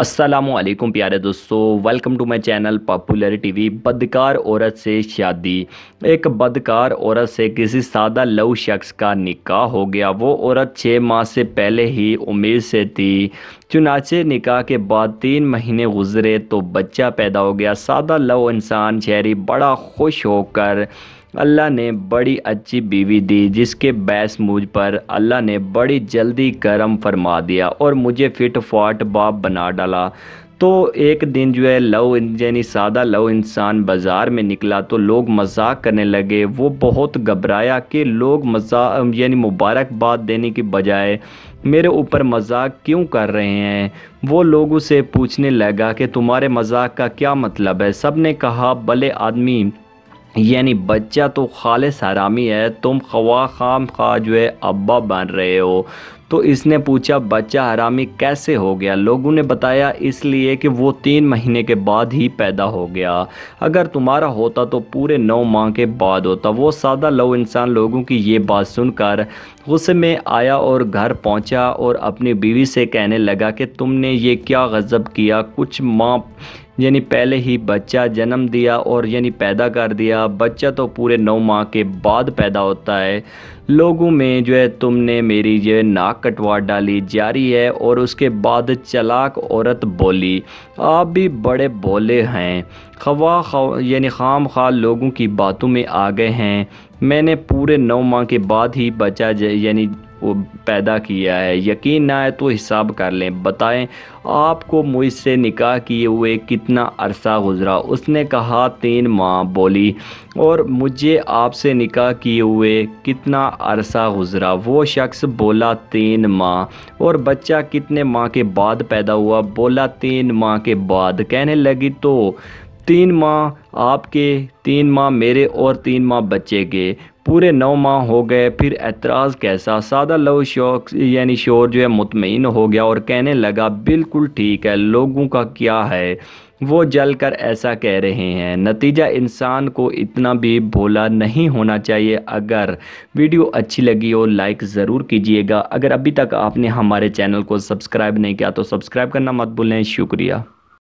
असलम प्यारे दोस्तों welcome to my channel popular TV बदकार औरत से शादी एक बदकार औरत से किसी सादा लव शख्स का निकाह हो गया वो औरत छः माह से पहले ही उम्मीद से थी चुनाचे निकाह के बाद तीन महीने गुजरे तो बच्चा पैदा हो गया सादा लव इंसान शहरी बड़ा खुश होकर अल्लाह ने बड़ी अच्छी बीवी दी जिसके बैस मुझ पर अल्लाह ने बड़ी जल्दी करम फरमा दिया और मुझे फिट फाट बाप बना डाला तो एक दिन जो है लव यानी सादा लव इंसान बाज़ार में निकला तो लोग मजाक करने लगे वो बहुत घबराया कि लोग मजाक यानी मुबारकबाद देने की बजाय मेरे ऊपर मजाक क्यों कर रहे हैं वो लोगों से पूछने लगा कि तुम्हारे मजाक का क्या मतलब है सब ने कहा भले आदमी यानी बच्चा तो खालिश हरामी है तुम खवा खाम खा जो है अब्बा बन रहे हो तो इसने पूछा बच्चा हरामी कैसे हो गया लोगों ने बताया इसलिए कि वो तीन महीने के बाद ही पैदा हो गया अगर तुम्हारा होता तो पूरे नौ माह के बाद होता वो सादा लो इंसान लोगों की ये बात सुनकर गुस्से में आया और घर पहुंचा और अपनी बीवी से कहने लगा कि तुमने ये क्या गज़ब किया कुछ माँ यानी पहले ही बच्चा जन्म दिया और यानी पैदा कर दिया बच्चा तो पूरे नौ माह के बाद पैदा होता है लोगों में जो है तुमने मेरी जो है नाक कटवा डाली जारी है और उसके बाद चलाक औरत बोली आप भी बड़े बोले हैं खवा खव, यानी खाम खा लोगों की बातों में आ गए हैं मैंने पूरे नौ माह के बाद ही बचा यानी पैदा किया है यकीन ना आए तो हिसाब कर लें बताएं आपको मुझसे निकाह किए हुए कितना अरसा गुज़रा उसने कहा तीन माह बोली और मुझे आपसे निकाह किए हुए कितना अरसा गुज़रा वो शख्स बोला तीन माह और बच्चा कितने माह के बाद पैदा हुआ बोला तीन माह के बाद कहने लगी तो तीन माह आपके तीन माह मेरे और तीन माह बच्चे के पूरे नौ माह हो गए फिर एतराज़ कैसा सादा लव शौक यानी शोर जो है मुतमिन हो गया और कहने लगा बिल्कुल ठीक है लोगों का क्या है वो जल कर ऐसा कह रहे हैं नतीजा इंसान को इतना भी भोला नहीं होना चाहिए अगर वीडियो अच्छी लगी हो लाइक ज़रूर कीजिएगा अगर अभी तक आपने हमारे चैनल को सब्सक्राइब नहीं किया तो सब्सक्राइब करना मत भूलें शुक्रिया